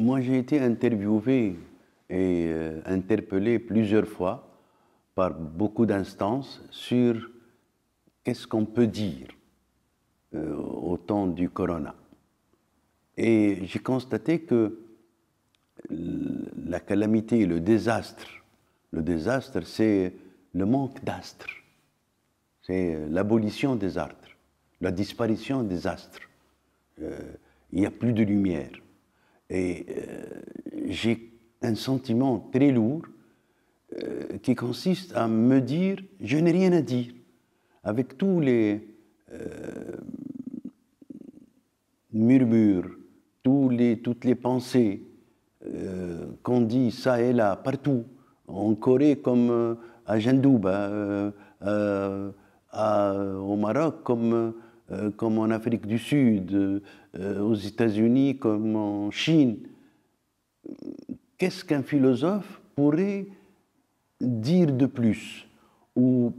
moi, j'ai été interviewé et euh, interpellé plusieurs fois par beaucoup d'instances sur qu'est-ce qu'on peut dire euh, au temps du corona. Et j'ai constaté que la calamité, le désastre, le désastre, c'est le manque d'astres, c'est l'abolition des astres, la disparition des astres. Euh, il n'y a plus de lumière. Et euh, j'ai un sentiment très lourd euh, qui consiste à me dire je n'ai rien à dire, avec tous les euh, murmures, toutes les pensées qu'on dit ça et là, partout, en Corée comme à Jandouba, au Maroc comme euh, comme en Afrique du Sud, euh, aux États-Unis, comme en Chine. Qu'est-ce qu'un philosophe pourrait dire de plus ou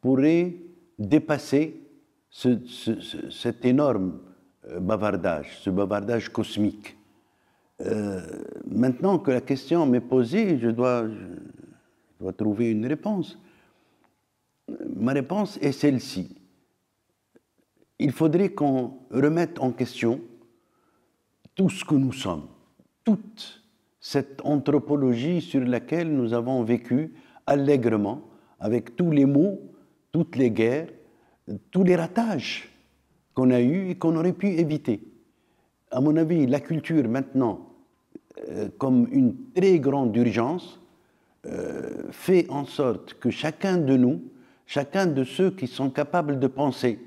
pourrait dépasser cet énorme euh, bavardage, ce bavardage cosmique Maintenant que la question m'est posée, je dois trouver une réponse. Ma réponse est celle-ci il faudrait qu'on remette en question tout ce que nous sommes, toute cette anthropologie sur laquelle nous avons vécu allègrement, avec tous les maux, toutes les guerres, tous les ratages qu'on a eus et qu'on aurait pu éviter. À mon avis, la culture maintenant, euh, comme une très grande urgence, euh, fait en sorte que chacun de nous, chacun de ceux qui sont capables de penser,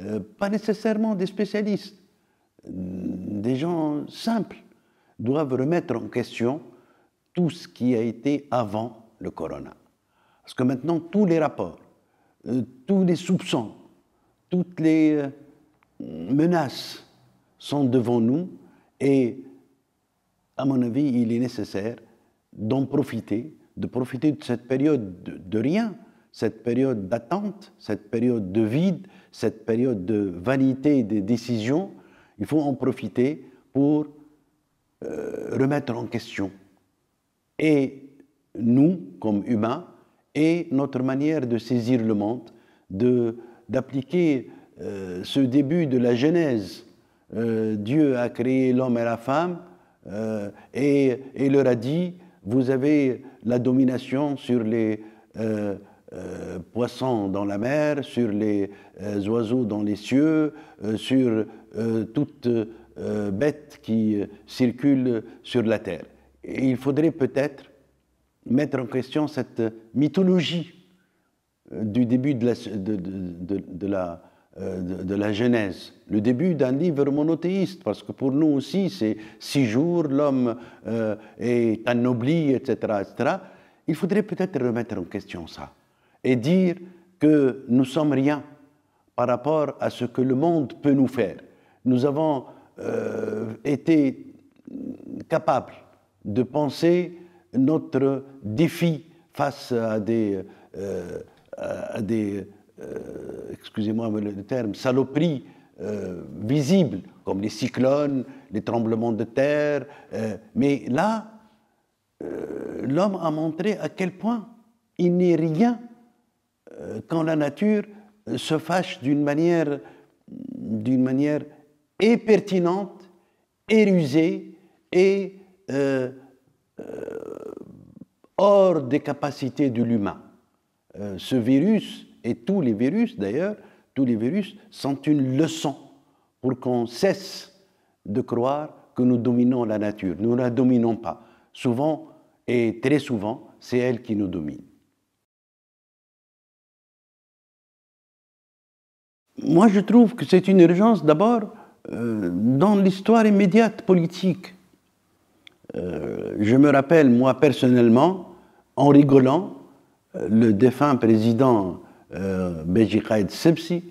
euh, pas nécessairement des spécialistes, des gens simples, doivent remettre en question tout ce qui a été avant le corona. Parce que maintenant, tous les rapports, euh, tous les soupçons, toutes les euh, menaces sont devant nous et, à mon avis, il est nécessaire d'en profiter, de profiter de cette période de, de rien, cette période d'attente, cette période de vide, cette période de vanité des décisions, il faut en profiter pour euh, remettre en question et nous, comme humains, et notre manière de saisir le monde, d'appliquer euh, ce début de la Genèse. Euh, Dieu a créé l'homme et la femme et, et, leur a dit, vous avez la domination sur les... Euh, poissons dans la mer, sur les euh, oiseaux dans les cieux, euh, sur toute bête qui circule sur la terre. il faudrait peut-être mettre en question cette mythologie du début de la, Genèse, le début d'un livre monothéiste, parce que pour nous aussi, c'est six jours, l'homme est anobli, etc., etc. Il faudrait peut-être remettre en question ça et dire que nous sommes rien par rapport à ce que le monde peut nous faire. Nous avons euh, été capables de penser notre défi face à des, euh, des euh, excusez terme, saloperies visibles, comme les cyclones, les tremblements de terre. mais là, l'homme a montré à quel point il n'est rien euh, quand la nature euh, se fâche d'une manière, d'une manière et rusée, et euh, hors des capacités de l'humain. ce virus, et tous les virus d'ailleurs, tous les virus sont une leçon pour qu'on cesse de croire que nous dominons la nature. Nous ne la dominons pas. Souvent, et très souvent, c'est elle qui nous domine. moi je trouve que c'est une urgence d'abord euh, dans l'histoire immédiate politique. Euh, je me rappelle, moi personnellement, en rigolant, euh, le défunt président euh, Sebsi Sepsi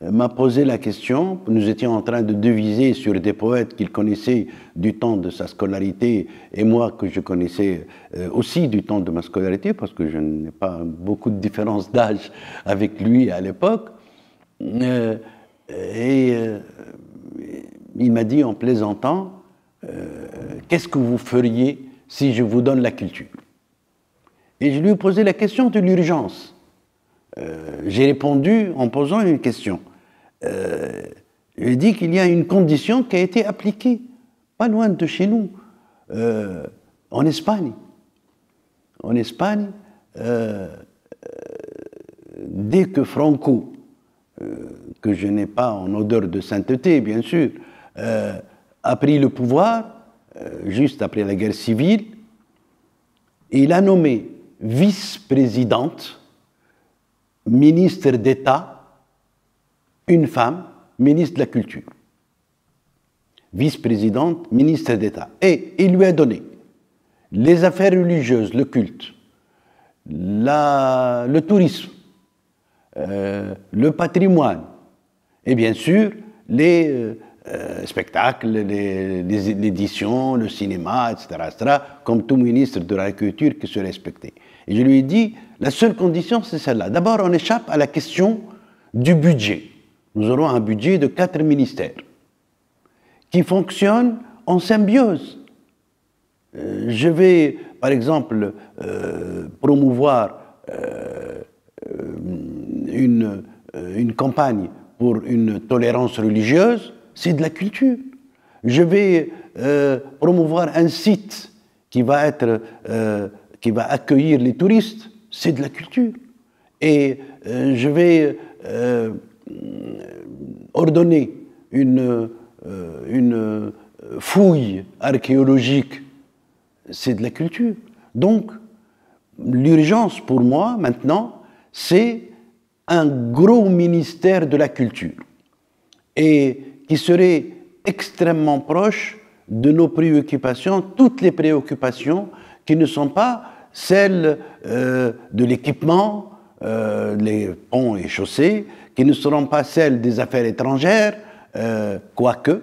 m'a posé la question, nous étions en train de deviser sur des poètes qu'il connaissait du temps de sa scolarité et moi que je connaissais aussi du temps de ma scolarité parce que je n'ai pas beaucoup de différence d'âge avec lui à l'époque. Euh, et euh, il m'a dit en plaisantant, euh, qu'est-ce que vous feriez si je vous donne la culture Et je lui ai posé la question de l'urgence. J'ai répondu en posant une question. il dit qu'il y a une condition qui a été appliquée, pas loin de chez nous, en Espagne. En Espagne, dès que Franco euh, que je n'ai pas en odeur de sainteté, bien sûr, euh, a pris le pouvoir euh, juste après la guerre civile il a nommé vice-présidente, ministre d'État, une femme, ministre de la Culture. Vice-présidente, ministre d'État. Et il lui a donné les affaires religieuses, le culte, la, le tourisme, euh, le patrimoine et bien sûr les euh, euh, spectacles, les, éditions, le cinéma, etc., comme tout ministre de la Culture qui se respectait. Et je lui ai dit, la seule condition, c'est celle-là. D'abord, on échappe à la question du budget. Nous aurons un budget de quatre ministères qui fonctionnent en symbiose. je vais, par exemple, promouvoir une, euh, une campagne pour une tolérance religieuse, c'est de la culture. Je vais euh, promouvoir un site qui va, être, euh, qui va accueillir les touristes, c'est de la culture. Et je vais ordonner une, une fouille archéologique, c'est de la culture. Donc, l'urgence pour moi maintenant, c'est un gros ministère de la culture et qui serait extrêmement proche de nos préoccupations, toutes les préoccupations qui ne sont pas celles euh, de l'équipement, euh, les ponts et chaussées, qui ne seront pas celles des affaires étrangères, euh, quoique,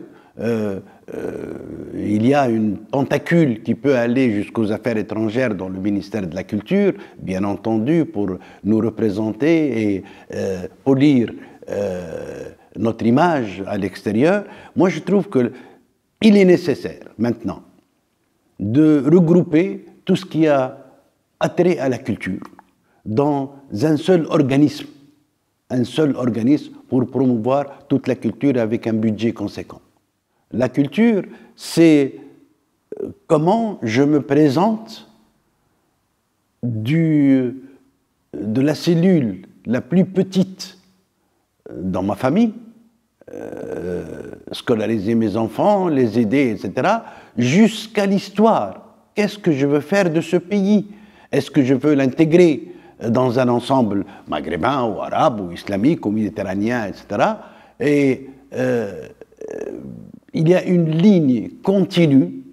euh, il y a une tentacule qui peut aller jusqu'aux affaires étrangères dans le ministère de la Culture, bien entendu, pour nous représenter et euh, polir euh, notre image à l'extérieur. Moi, je trouve qu'il est nécessaire maintenant de regrouper tout ce qui a attrait à la culture dans un seul organisme, un seul organisme pour promouvoir toute la culture avec un budget conséquent. La culture, c'est euh, comment je me présente euh, de la cellule la plus petite euh, dans ma famille, scolariser mes enfants, les aider, etc., jusqu'à l'histoire. Qu'est-ce que je veux faire de ce pays Est-ce que je veux l'intégrer dans un ensemble maghrébin ou arabe ou islamique ou méditerranéen, etc il y a une ligne continue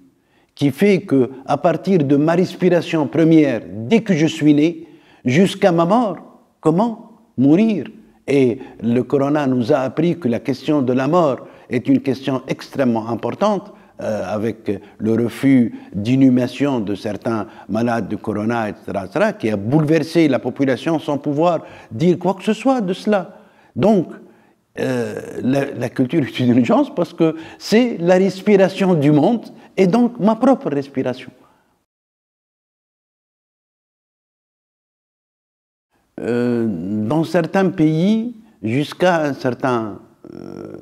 qui fait que, à partir de ma respiration première, dès que je suis né, jusqu'à ma mort, comment mourir Et le corona nous a appris que la question de la mort est une question extrêmement importante. Euh, avec le refus d'inhumation de certains malades de corona, etc., etc., qui a bouleversé la population sans pouvoir dire quoi que ce soit de cela. Donc, euh, la, culture est une urgence parce que c'est la respiration du monde et donc ma propre respiration. Euh, dans certains pays, jusqu'à un certain euh,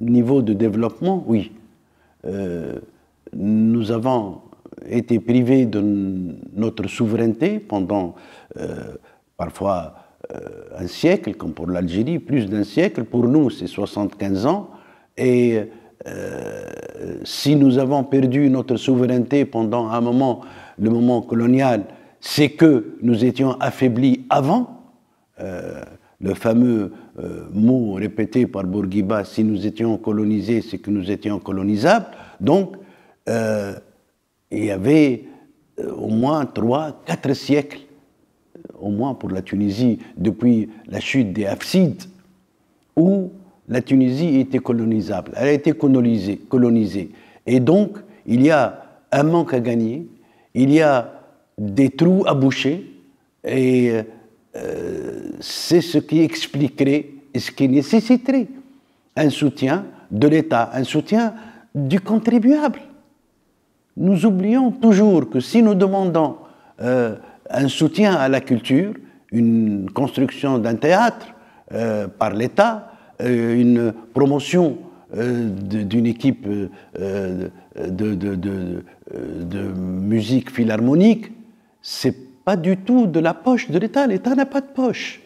niveau de développement, oui, nous avons été privés de notre souveraineté pendant parfois euh, un siècle, comme pour l'Algérie, plus d'un siècle. Pour nous, c'est 75 ans. Et euh, si nous avons perdu notre souveraineté pendant un moment, le moment colonial, c'est que nous étions affaiblis avant. Euh, le fameux mot répété par Bourguiba, si nous étions colonisés, c'est que nous étions colonisables. Donc, il y avait au moins trois, quatre siècles au moins pour la Tunisie, depuis la chute des Hafsides, où la Tunisie était colonisable, elle a été colonisée, colonisée. Et donc, il y a un manque à gagner, il y a des trous à boucher, et euh, c'est ce qui expliquerait et ce qui nécessiterait un soutien de l'État, un soutien du contribuable. Nous oublions toujours que si nous demandons euh, un soutien à la culture, une construction d'un théâtre euh, par l'État, euh, une promotion euh, d'une équipe de, musique philharmonique, c'est pas du tout de la poche de l'État. L'État n'a pas de poche.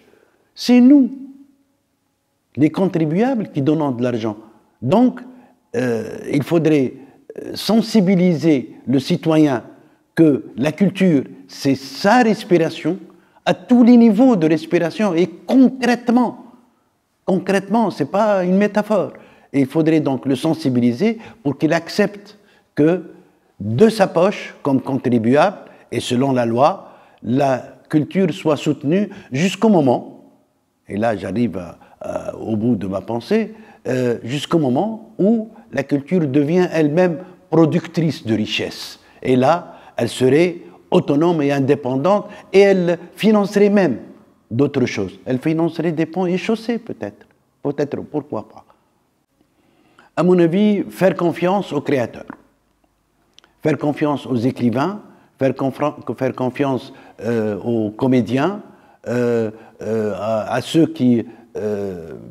C'est nous, les contribuables, qui donnons de l'argent. Donc, il faudrait sensibiliser le citoyen que la culture c'est sa respiration à tous les niveaux de respiration et concrètement. Concrètement, ce n'est pas une métaphore. Et il faudrait donc le sensibiliser pour qu'il accepte que de sa poche, comme contribuable, et selon la loi, la culture soit soutenue jusqu'au moment, et là j'arrive au bout de ma pensée, euh, jusqu'au moment où la culture devient elle-même productrice de richesses Et là, elle serait autonome et indépendante et elle financerait même d'autres choses. Elle financerait des ponts et chaussées peut-être. Peut-être, pourquoi pas. À mon avis, faire confiance aux créateurs, faire confiance aux écrivains, faire, confiance euh, aux comédiens, euh, euh, à, à, ceux qui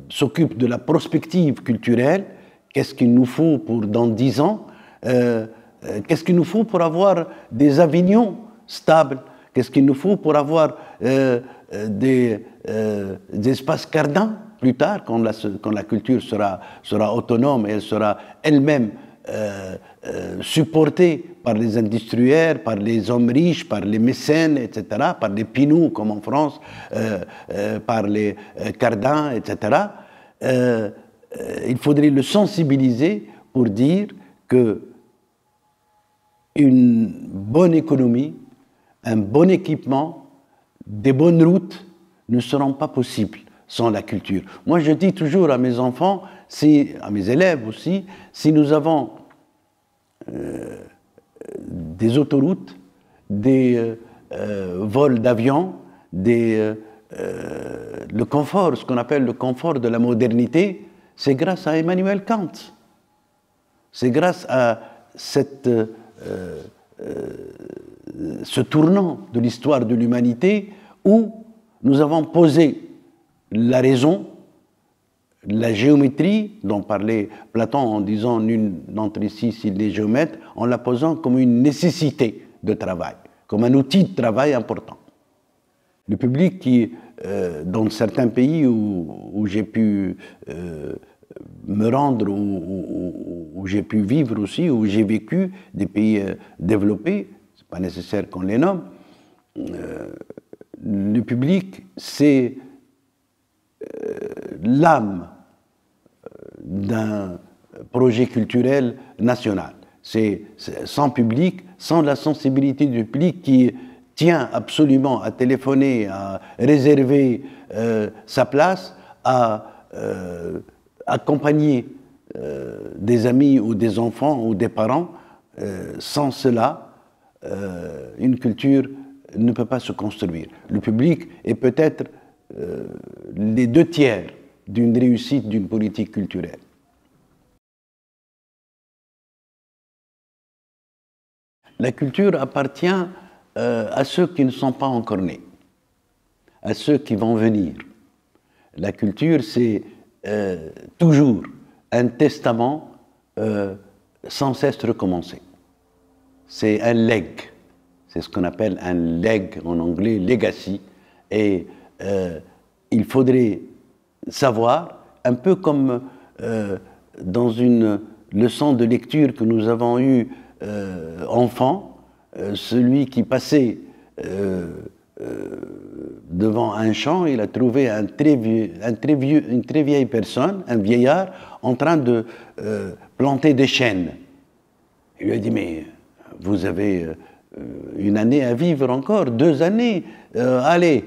s'occupent de la prospective culturelle, qu'est-ce qu'il nous faut pour dans dix ans, qu'est-ce qu'il nous faut pour avoir des avignons stable Qu'est-ce qu'il nous faut pour avoir euh, euh, euh, des, espaces cardins plus tard, quand la, la culture sera, sera autonome et elle sera elle-même supportée par les industriels, par les hommes riches, par les mécènes, etc., par les pinots comme en France, par les cardins, etc., il faudrait le sensibiliser pour dire que une bonne économie un bon équipement, des bonnes routes ne seront pas possibles sans la culture. Moi, je dis toujours à mes enfants, à mes élèves aussi, si nous avons euh, des autoroutes, des euh, euh, vols d'avions, le confort, ce qu'on appelle le confort de la modernité, c'est grâce à Emmanuel Kant. C'est grâce à cette euh, ce tournant de l'histoire de l'humanité où nous avons posé la raison, la géométrie, dont parlait Platon en disant n'une d'entre ici s'il est géomètre, en la posant comme une nécessité de travail, comme un outil de travail important. Le public qui, euh, dans certains pays où, j'ai pu euh, me rendre, où j'ai pu vivre aussi, où j'ai vécu, des pays développés, pas nécessaire qu'on les nomme, euh, le public, c'est euh, l'âme euh, d'un projet culturel national. C'est sans public, sans la sensibilité du public qui tient absolument à téléphoner, à réserver sa place, à accompagner des amis ou des enfants ou des parents. sans cela, euh, une culture ne peut pas se construire. Le public est peut-être euh, les deux tiers d'une réussite d'une politique culturelle. La culture appartient euh, à ceux qui ne sont pas encore nés, à ceux qui vont venir. La culture, c'est toujours un testament sans cesse recommencé c'est un leg. C'est ce qu'on appelle un leg en anglais, legacy. Et euh, il faudrait savoir, un peu comme euh, dans une leçon de lecture que nous avons eue euh, enfant, celui qui passait devant un champ, il a trouvé une très vieille personne, un vieillard, en train de planter des chênes. Il lui a dit, mais vous avez euh, euh, une année à vivre encore, deux années, euh, allez,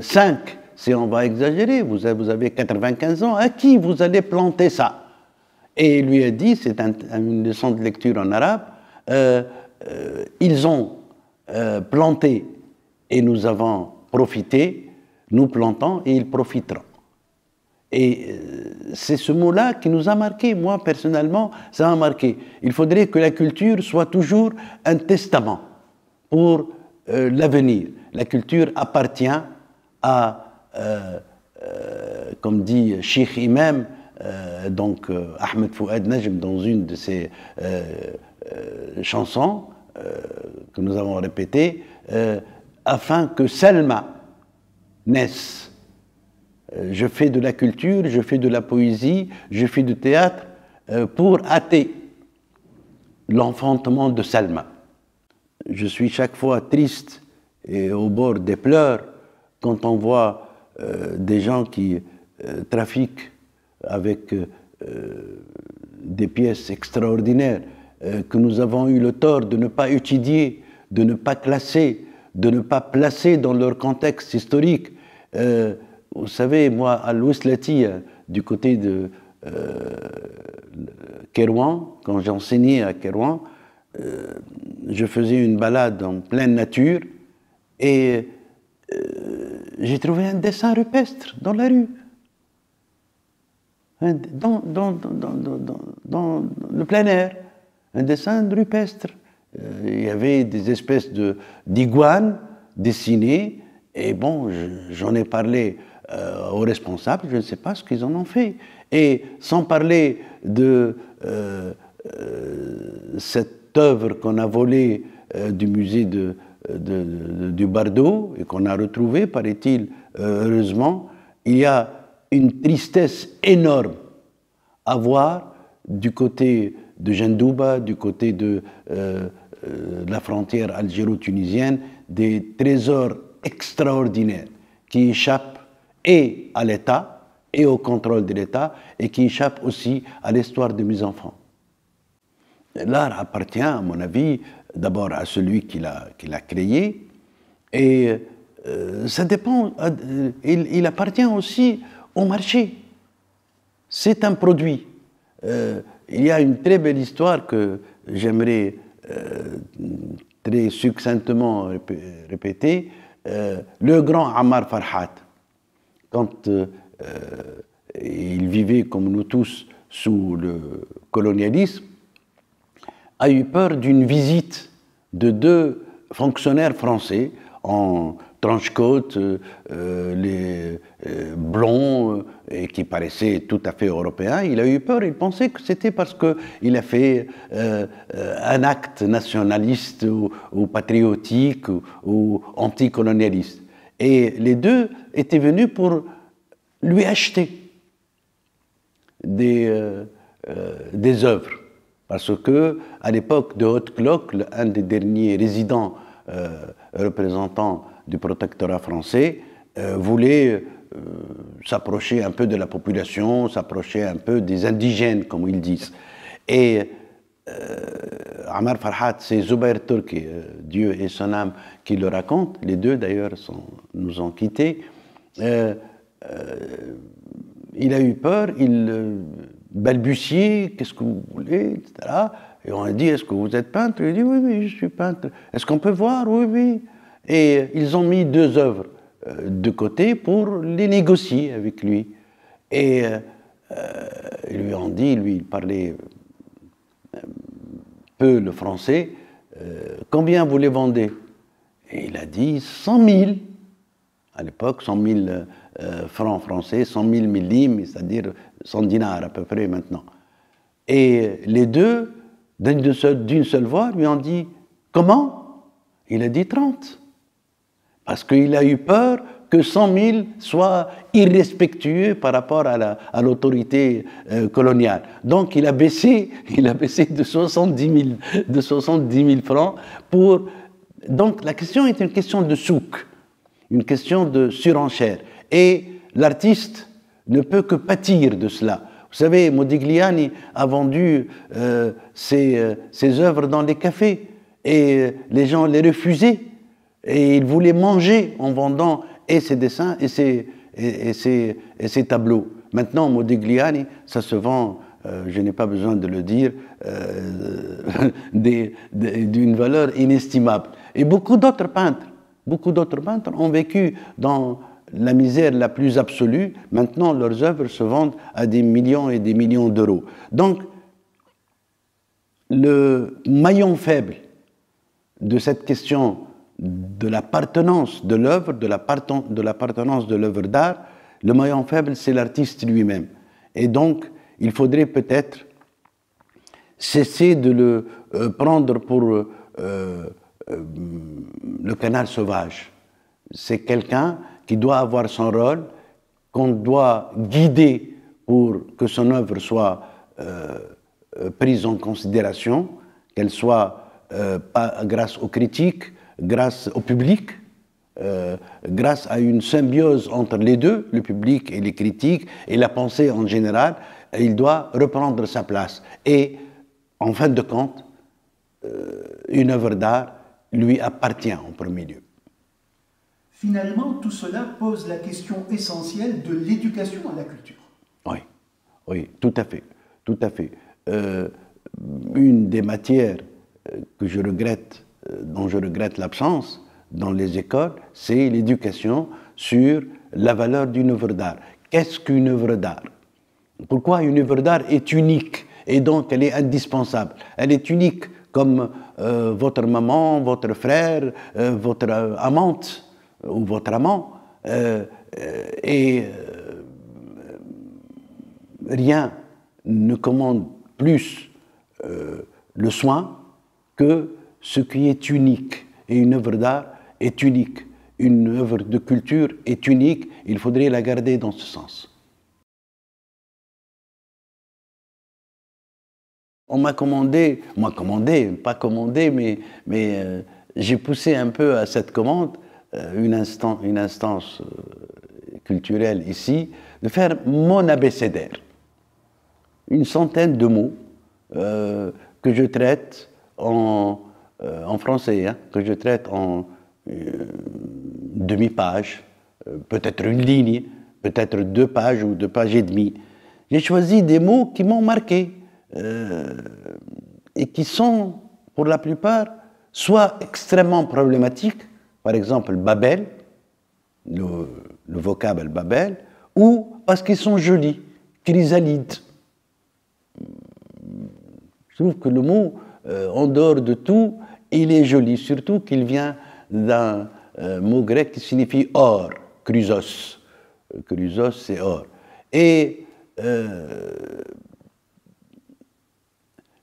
cinq, si on va exagérer, vous avez 95 ans, à qui vous allez planter ça Et il lui a dit, c'est une leçon de lecture en arabe, ils ont planté et nous avons profité, nous plantons et ils profiteront. Et euh, c'est ce mot-là qui nous a marqué. Moi, personnellement, ça m'a marqué. Il faudrait que la culture soit toujours un testament pour euh, l'avenir. La culture appartient à, euh, comme dit Sheikh Imam, donc Ahmed Fouad Najm, dans une de ses chansons que nous avons répétées, afin que Selma naisse euh, je fais de la culture, je fais de la poésie, je fais du théâtre euh, pour hâter l'enfantement de Salma. Je suis chaque fois triste et au bord des pleurs quand on voit euh, des gens qui trafiquent avec des pièces extraordinaires que nous avons eu le tort de ne pas étudier, de ne pas classer, de ne pas placer dans leur contexte historique vous savez, moi, à l'Ouest du côté de euh, Kérouan, quand j'enseignais à Kérouan, euh, je faisais une balade en pleine nature et euh, j'ai trouvé un dessin rupestre dans la rue. Dans, le plein air, un dessin rupestre. Euh, il y avait des espèces d'iguanes dessinées, et bon, j'en ai parlé euh, aux responsables, je ne sais pas ce qu'ils en ont fait. Et sans parler de euh, euh, cette œuvre qu'on a volée du musée de, du Bardo et qu'on a retrouvée, paraît-il, heureusement, il y a une tristesse énorme à voir du côté de Gendouba, du côté de la frontière algéro-tunisienne, des trésors extraordinaires qui échappent et à l'État et au contrôle de l'État et qui échappe aussi à l'histoire de mes enfants. L'art appartient, à mon avis, d'abord à celui qui l'a créé et euh, ça dépend, euh, il, appartient aussi au marché. C'est un produit. Euh, il y a une très belle histoire que j'aimerais très succinctement répéter. le grand Amar Farhat, quand euh, euh, il vivait comme nous tous sous le colonialisme, a eu peur d'une visite de deux fonctionnaires français en tranche-côte, euh, les blonds, et qui paraissaient tout à fait européens. Il a eu peur, il pensait que c'était parce qu'il a fait un acte nationaliste ou, patriotique ou anticolonialiste. Et les deux étaient venus pour lui acheter des, euh, euh, œuvres. Parce que, à l'époque de Haute-Cloque, un des derniers résidents euh, représentants du protectorat français, voulait s'approcher un peu de la population, s'approcher un peu des indigènes, comme ils disent. Euh, Amar Farhat, c'est Zubair Turki, euh, Dieu et son âme, qui le raconte. Les deux, d'ailleurs, nous ont quittés. Euh, il a eu peur, il balbutiait, qu'est-ce que vous voulez, Et on a dit, est-ce que vous êtes peintre Il dit, oui, oui, je suis peintre. Est-ce qu'on peut voir Oui, oui. Et ils ont mis deux œuvres de côté pour les négocier avec lui. Et ils lui ont dit, lui, il parlait le français, euh, combien vous les vendez Et il a dit 100 000. À l'époque, 100 000 euh, francs français, 100 000 millimes, c'est-à-dire 100 dinars à peu près maintenant. Et les deux, d'une seule, seule, voix, lui ont dit Comment Il a dit 30. Parce qu'il a eu peur que 100 000 soient irrespectueux par rapport à l'autorité euh, coloniale. Donc il a baissé, il a baissé de 70 000, de francs pour... Donc la question est une question de souk, une question de surenchère. Et l'artiste ne peut que pâtir de cela. Vous savez, Modigliani a vendu euh, ses, euh, ses, œuvres dans les cafés et les gens les refusaient. Et il voulait manger en vendant et ses dessins et ses, et, ses, et ses tableaux. Maintenant, Modigliani, ça se vend, euh, je n'ai pas besoin de le dire, euh, d'une valeur inestimable. Et beaucoup d'autres peintres, beaucoup d'autres peintres ont vécu dans la misère la plus absolue. Maintenant, leurs œuvres se vendent à des millions et des millions d'euros. Donc, le maillon faible de cette question de l'appartenance de l'œuvre, de l'appartenance de l'œuvre d'art, le moyen faible, c'est l'artiste lui-même. Et donc, il faudrait peut-être cesser de le euh, prendre pour euh, euh, le canal sauvage. C'est quelqu'un qui doit avoir son rôle, qu'on doit guider pour que son œuvre soit prise en considération, qu'elle soit pas grâce aux critiques, grâce au public, euh, grâce à une symbiose entre les deux, le public et les critiques, et la pensée en général, il doit reprendre sa place. Et en fin de compte, euh, une œuvre d'art lui appartient en premier lieu. Finalement, tout cela pose la question essentielle de l'éducation à la culture. Oui, oui, tout à fait, tout à fait. Euh, une des matières que je regrette euh, dont je regrette l'absence dans les écoles, c'est l'éducation sur la valeur d'une œuvre d'art. Qu'est-ce qu'une œuvre d'art Pourquoi une œuvre d'art est unique et donc elle est indispensable Elle est unique comme euh, votre maman, votre frère, euh, votre amante ou votre amant. et rien ne commande plus le soin que ce qui est unique. Et une œuvre d'art est unique. Une œuvre de culture est unique. Il faudrait la garder dans ce sens. On m'a commandé, moi commandé, pas commandé, mais, euh, j'ai poussé un peu à cette commande euh, une, instance euh, culturelle ici, de faire mon abécédaire. Une centaine de mots que je traite en, euh, en français, hein, que je traite en euh, demi-page, euh, peut-être une ligne, peut-être deux pages ou deux pages et demie. J'ai choisi des mots qui m'ont marqué et qui sont, pour la plupart, soit extrêmement problématiques, par exemple Babel, le, le vocable Babel, ou parce qu'ils sont jolis, chrysalides. Je trouve que le mot euh, en dehors de tout, il est joli, surtout qu'il vient d'un euh, mot grec qui signifie or, chrysos. Chrysos, euh, c'est or. Et je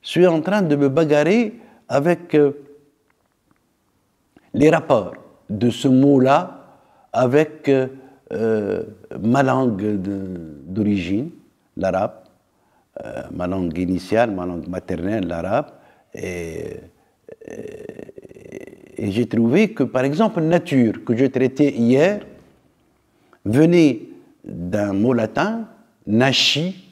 suis en train de me bagarrer avec les rapports de ce mot-là avec ma langue d'origine, l'arabe, ma langue initiale, ma langue maternelle, l'arabe, euh, et, j'ai trouvé que, par exemple, nature, que je traitais hier, venait d'un mot latin, nashi,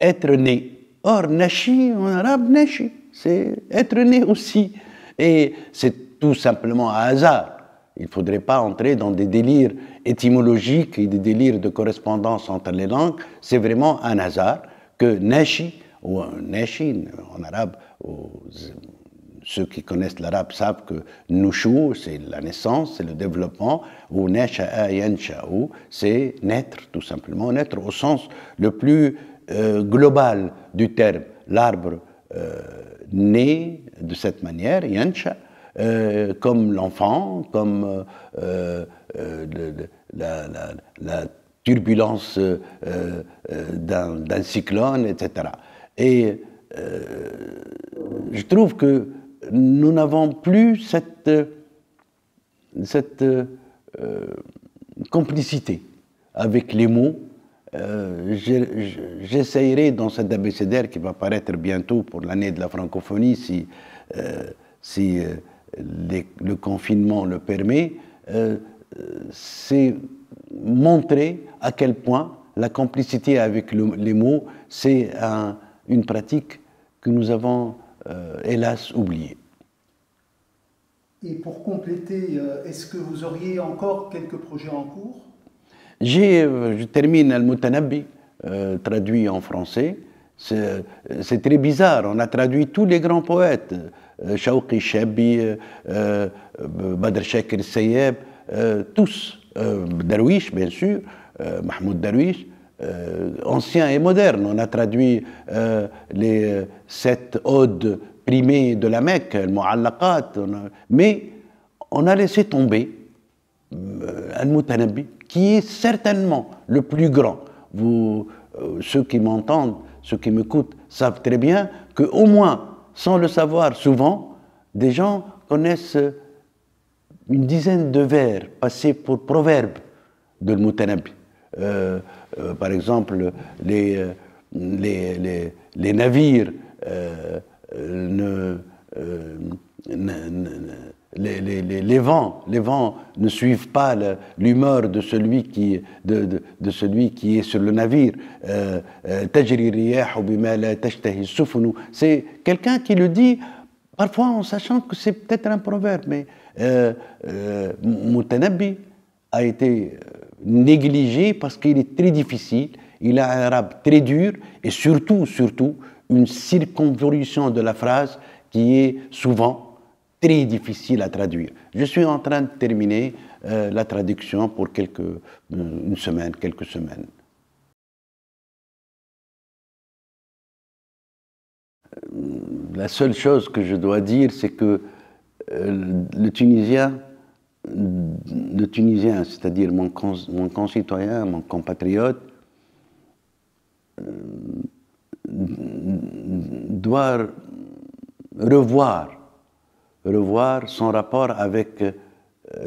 être né. Or, nashi, en arabe, nashi, c'est être né aussi. Et c'est tout simplement un hasard. Il ne faudrait pas entrer dans des délires étymologiques et des délires de correspondance entre les langues. C'est vraiment un hasard que nashi, ou nashi en arabe, ceux qui connaissent l'arabe savent que Nushu, c'est la naissance, c'est le développement, ou Nesha'a ou c'est naître, tout simplement, naître au sens le plus euh, global du terme. L'arbre euh, né naît de cette manière, yensha euh, », comme l'enfant, comme la, la, turbulence d'un cyclone, etc. Et euh, je trouve que nous n'avons plus cette, cette euh, complicité avec les mots. Euh, j'essayerai dans cet abécédaire qui va paraître bientôt pour l'année de la francophonie, si, si le confinement le permet, c'est montrer à quel point la complicité avec les mots, c'est un, une pratique que nous avons, euh, hélas, oubliée. Et pour compléter, euh, est-ce que vous auriez encore quelques projets en cours J'ai, euh, Je termine Al-Mutanabbi, traduit en français. C'est très bizarre, on a traduit tous les grands poètes, Shawqi Shabi, Badr Shakir Sayeb, tous, Darwish bien sûr, Mahmoud Darwish, euh, ancien et moderne. On a traduit euh, les sept odes primées de la Mecque, le muallaqat mais on a laissé tomber euh, al-Mutanabbi, qui est certainement le plus grand. Vous, ceux qui m'entendent, ceux qui m'écoutent, savent très bien que, au moins, sans le savoir souvent, des gens connaissent une dizaine de vers passés pour proverbes de al-Mutanabbi. Euh, euh, par exemple, les, euh, les, navires ne, les, les, les, vents, les vents ne suivent pas l'humeur de celui qui de, de, celui qui est sur le navire. c'est quelqu'un qui le dit parfois en sachant que c'est peut-être un proverbe, mais euh, a été négligé parce qu'il est très difficile, il a un arabe très dur et surtout, surtout, une circonvolution de la phrase qui est souvent très difficile à traduire. Je suis en train de terminer euh, la traduction pour quelques, euh, une semaine, quelques semaines. Euh, la seule chose que je dois dire, c'est que le Tunisien le Tunisien, c'est-à-dire mon, concitoyen, mon compatriote, euh, doit revoir, revoir son rapport avec euh,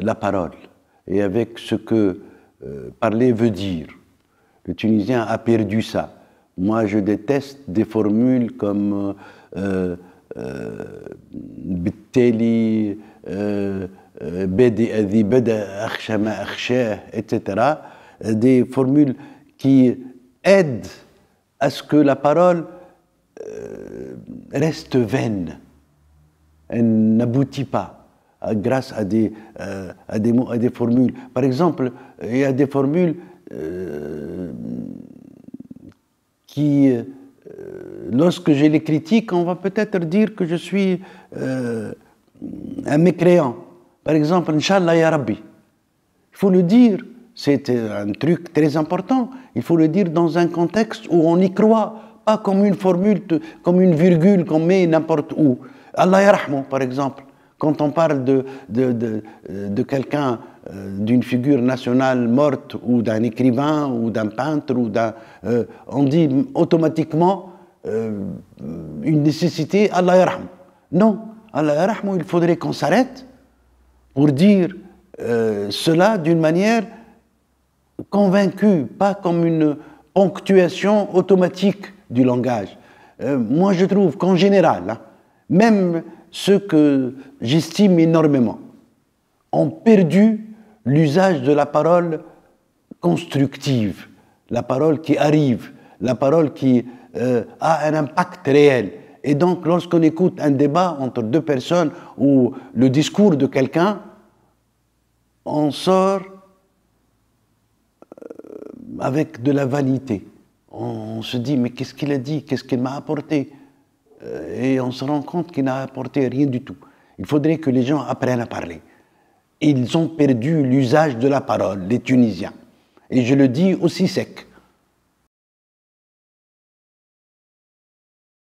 la parole et avec ce que euh, parler veut dire. Le Tunisien a perdu ça. Moi, je déteste des formules comme euh, بادئ etc. Des formules qui aident à ce que la parole euh, reste vaine, elle n'aboutit pas grâce à des, euh, à des mots, à des formules. Par exemple, il y a des formules euh, qui, lorsque je les critique, on va peut-être dire que je suis un mécréant. Par exemple, Inch'Allah ya Rabbi. Il faut le dire. C'est un truc très important. Il faut le dire dans un contexte où on y croit, pas comme une formule, comme une virgule qu'on met n'importe où. Allah Rahman, par exemple. Quand on parle de, de, quelqu'un, euh, d'une figure nationale morte, ou d'un écrivain, ou d'un peintre, ou d'un, euh, on dit automatiquement euh, une nécessité, Allah Rahman. Non, Allah Rahman, il faudrait qu'on s'arrête pour dire euh, cela d'une manière convaincue, pas comme une ponctuation automatique du langage. Euh, moi, je trouve qu'en général, hein, même ceux que j'estime énormément ont perdu l'usage de la parole constructive, la parole qui arrive, la parole qui euh, a un impact réel. Et donc, lorsqu'on écoute un débat entre deux personnes ou le discours de quelqu'un, on sort euh, avec de la vanité. On se dit, mais qu'est-ce qu'il a dit Qu'est-ce qu'il m'a apporté euh, Et on se rend compte qu'il n'a apporté rien du tout. Il faudrait que les gens apprennent à parler. Ils ont perdu l'usage de la parole, les Tunisiens. Et je le dis aussi sec.